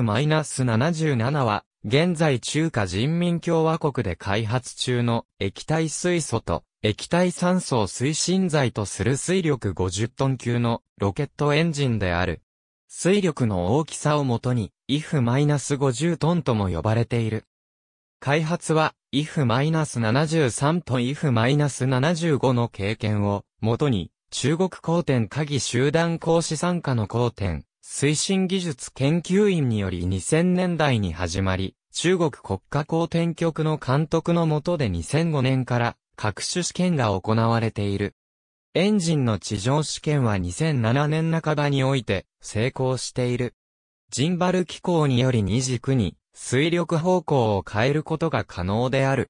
F-77 は、現在中華人民共和国で開発中の液体水素と液体酸素を推進剤とする水力50トン級のロケットエンジンである。水力の大きさをもとに IF-50 トンとも呼ばれている。開発は IF-73 と IF-75 の経験をもとに中国高点鍵集団講師参加の高点推進技術研究院により2000年代に始まり、中国国家公転局の監督の下で2005年から各種試験が行われている。エンジンの地上試験は2007年半ばにおいて成功している。ジンバル機構により二軸に水力方向を変えることが可能である。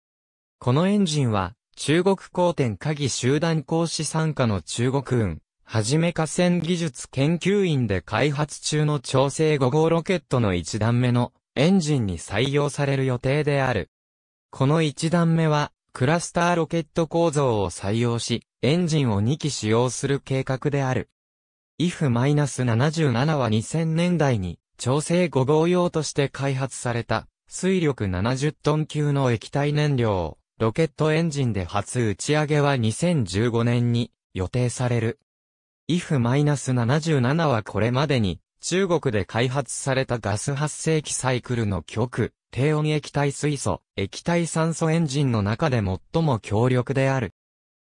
このエンジンは中国公転鍵集団講師参加の中国運、はじめ河川技術研究院で開発中の調整5号ロケットの1段目のエンジンに採用される予定である。この1段目は、クラスターロケット構造を採用し、エンジンを2機使用する計画である。IF-77 は2000年代に、調整5号用として開発された、水力70トン級の液体燃料、ロケットエンジンで初打ち上げは2015年に予定される。IF-77 はこれまでに、中国で開発されたガス発生器サイクルの極、低温液体水素、液体酸素エンジンの中で最も強力である。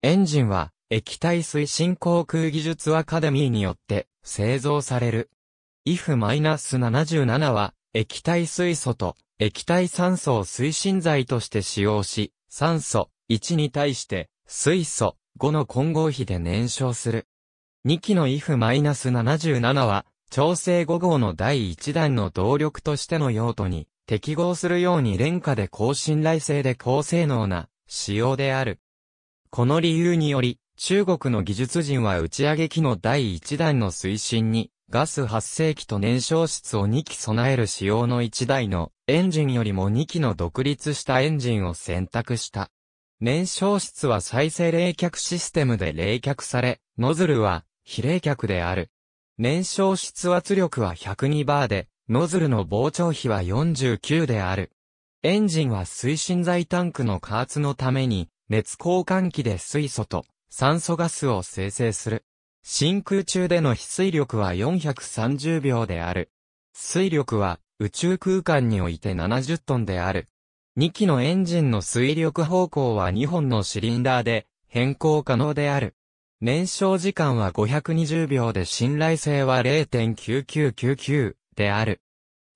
エンジンは、液体推進航空技術アカデミーによって製造される。IF-77 は、液体水素と液体酸素を推進剤として使用し、酸素1に対して水素5の混合比で燃焼する。2機の IF-77 は、調整5号の第1弾の動力としての用途に適合するように廉価で高信頼性で高性能な仕様である。この理由により、中国の技術人は打ち上げ機の第1弾の推進に、ガス発生機と燃焼室を2機備える仕様の1台のエンジンよりも2機の独立したエンジンを選択した。燃焼室は再生冷却システムで冷却され、ノズルは比例客である。燃焼出圧力は102バーで、ノズルの膨張比は49である。エンジンは推進剤タンクの加圧のために、熱交換器で水素と酸素ガスを生成する。真空中での非水力は430秒である。水力は宇宙空間において70トンである。2機のエンジンの水力方向は2本のシリンダーで変更可能である。燃焼時間は520秒で信頼性は0.9999である。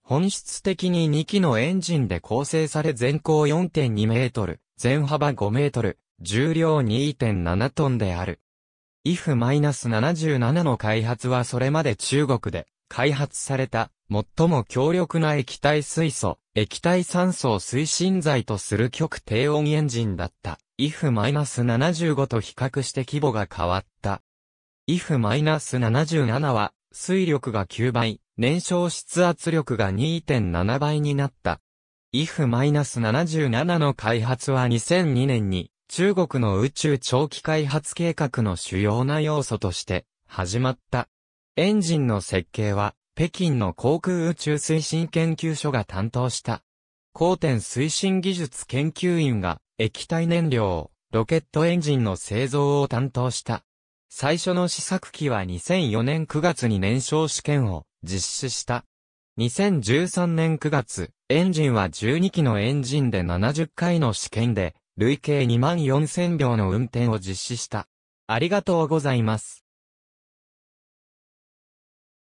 本質的に2機のエンジンで構成され全高4.2メートル、全幅5メートル、重量2.7トンである。IF-77 の開発はそれまで中国で開発された、最も強力な液体水素、液体酸素を推進剤とする極低温エンジンだった。IF-75 と比較して規模が変わった。IF-77 は、水力が9倍、燃焼出圧力が2.7倍になった。IF-77 の開発は2002年に、中国の宇宙長期開発計画の主要な要素として、始まった。エンジンの設計は、北京の航空宇宙推進研究所が担当した。高点推進技術研究員が、液体燃料、ロケットエンジンの製造を担当した。最初の試作機は2004年9月に燃焼試験を実施した。2013年9月、エンジンは12機のエンジンで70回の試験で、累計2万4000秒の運転を実施した。ありがとうございます。